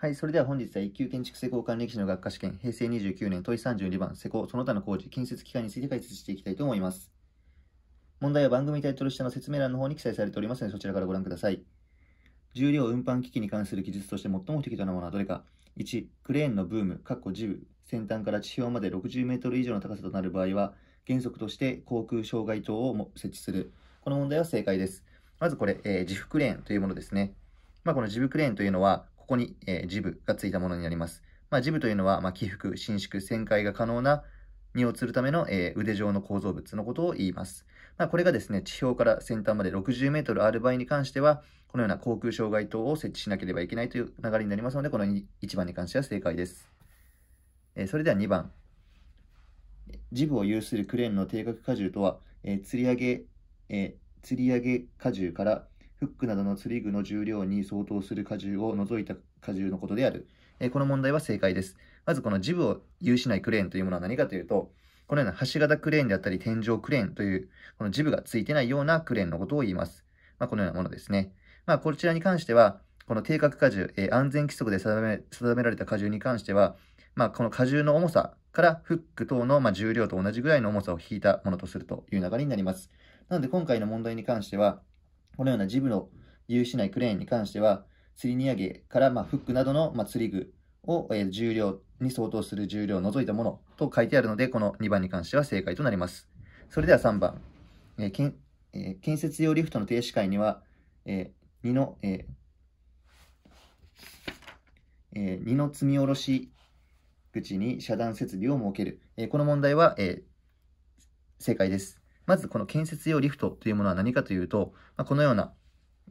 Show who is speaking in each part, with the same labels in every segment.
Speaker 1: はい、それでは本日は一級建築施工管理士の学科試験、平成29年問い32番、施工、その他の工事、建設機関について解説していきたいと思います。問題は番組タイトル下の説明欄の方に記載されておりますので、そちらからご覧ください。重量運搬機器に関する記述として最も適当なものはどれか。1、クレーンのブーム、かっこジブ、先端から地表まで60メートル以上の高さとなる場合は、原則として航空障害灯を設置する。この問題は正解です。まずこれ、えー、自負クレーンというものですね。まあ、このジブクレーンというのは、ここに、えー、ジブがついたものになります。まあ、ジブというのは、まあ、起伏、伸縮、旋回が可能な荷を吊るための、えー、腕状の構造物のことを言います。まあ、これがですね、地表から先端まで60メートルある場合に関しては、このような航空障害灯を設置しなければいけないという流れになりますので、この1番に関しては正解です。えー、それでは2番。ジブを有するクレーンの定格荷重とは、えー、吊り上げ、えー、吊り上げ荷重からフックなどの釣り具の重量に相当する荷重を除いた荷重のことである。えこの問題は正解です。まずこのジブを有しないクレーンというものは何かというと、このような橋型クレーンであったり天井クレーンという、このジブがついてないようなクレーンのことを言います。まあ、このようなものですね。まあ、こちらに関しては、この定格荷重、え安全規則で定め定められた荷重に関しては、まあ、この荷重の重さからフック等の、ま重量と同じぐらいの重さを引いたものとするという流れになります。なので今回の問題に関しては、このようなジブの有しないクレーンに関しては、釣り荷上げから、まあ、フックなどの、まあ、釣り具を、え重量に相当する重量を除いたものと書いてあるので、この2番に関しては正解となります。それでは3番。えーけんえー、建設用リフトの停止階には、えー、2の、ええー、2の積み下ろし口に遮断設備を設ける。えこの問題は、え正解です。まずこの建設用リフトというものは何かというと、まあ、このような、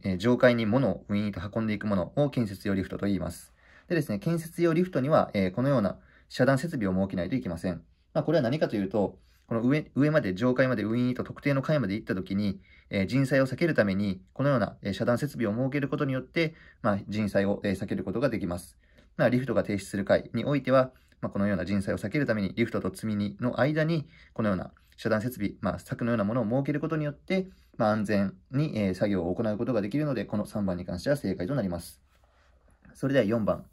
Speaker 1: え上階に物をウィーンと運んでいくものを建設用リフトと言います。でですね、建設用リフトには、えこのような遮断設備を設けないといけません。まあ、これは何かというと、この上上まで、上階までウィーンと特定の階まで行ったときに、えー、人災を避けるために、このような、え遮断設備を設けることによって、まあ、人災を、え避けることができます。まあ、リフトが停止する階においては、まあ、このような人災を避けるために、リフトと積み荷の間に、このような遮断設備、まあ、柵のようなものを設けることによって、まあ、安全に、え作業を行うことができるので、この3番に関しては正解となります。それでは4番。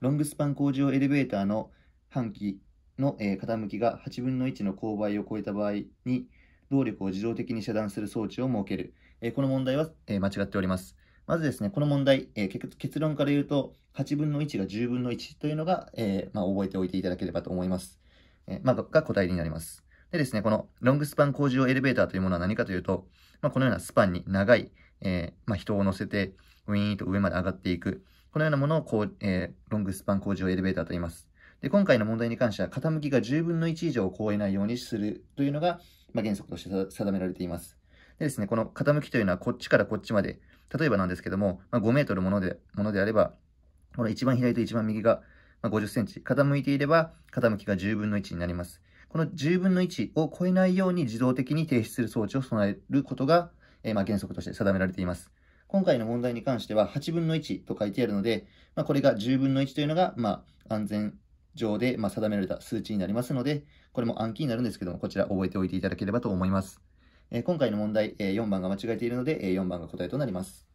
Speaker 1: ロングスパン工場エレベーターの半期の、え傾きが8分の1の勾配を超えた場合に、動力を自動的に遮断する装置を設ける。えこの問題は、え間違っております。まずですね、この問題、え結論から言うと、8分の1が10分の1というのが、えまあ、覚えておいていただければと思います。えまあ、が個体になります。でですね、このロングスパン工事用エレベーターというものは何かというと、まあ、このようなスパンに長い、えー、まあ、人を乗せて、ウィーンと上まで上がっていく。このようなものをこう、えー、ロングスパン工事用エレベーターと言います。で、今回の問題に関しては、傾きが10分の1以上を超えないようにするというのが、まあ、原則として定められています。でですね、この傾きというのは、こっちからこっちまで、例えばなんですけども、まあ、5メートルもので、ものであれば、この一番左と一番右がまあ、50センチ傾いていれば傾きが10分の1になります。この10分の1を超えないように自動的に停止する装置を備えることが、えー、まあ、原則として定められています。今回の問題に関しては8分の1と書いてあるので、まあ、これが10分の1というのが、まあ、安全上で、ま定められた数値になりますので、これも暗記になるんですけども、こちら覚えておいていただければと思います。えー、今回の問題、えー、4番が間違えているので、え4番が答えとなります。